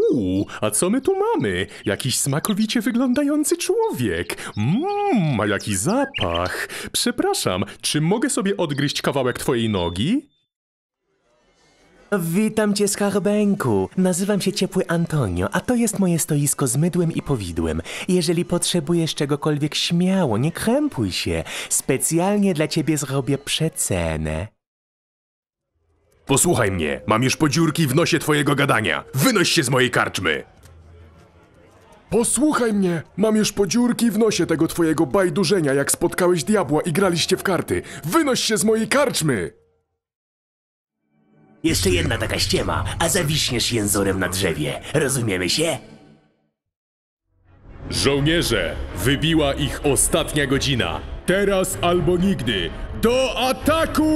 Uuu, a co my tu mamy? Jakiś smakowicie wyglądający człowiek. Mmm, a jaki zapach. Przepraszam, czy mogę sobie odgryźć kawałek twojej nogi? Witam cię, skarbeńku. Nazywam się Ciepły Antonio, a to jest moje stoisko z mydłem i powidłem. Jeżeli potrzebujesz czegokolwiek, śmiało, nie krępuj się. Specjalnie dla ciebie zrobię przecenę. Posłuchaj mnie, mam już podziurki w nosie twojego gadania. Wynoś się z mojej karczmy! Posłuchaj mnie, mam już podziurki w nosie tego twojego bajdurzenia, jak spotkałeś diabła i graliście w karty. Wynoś się z mojej karczmy! Jeszcze jedna taka ściema, a zawiśniesz jęzorem na drzewie. Rozumiemy się? Żołnierze, wybiła ich ostatnia godzina. Teraz albo nigdy. Do ataku!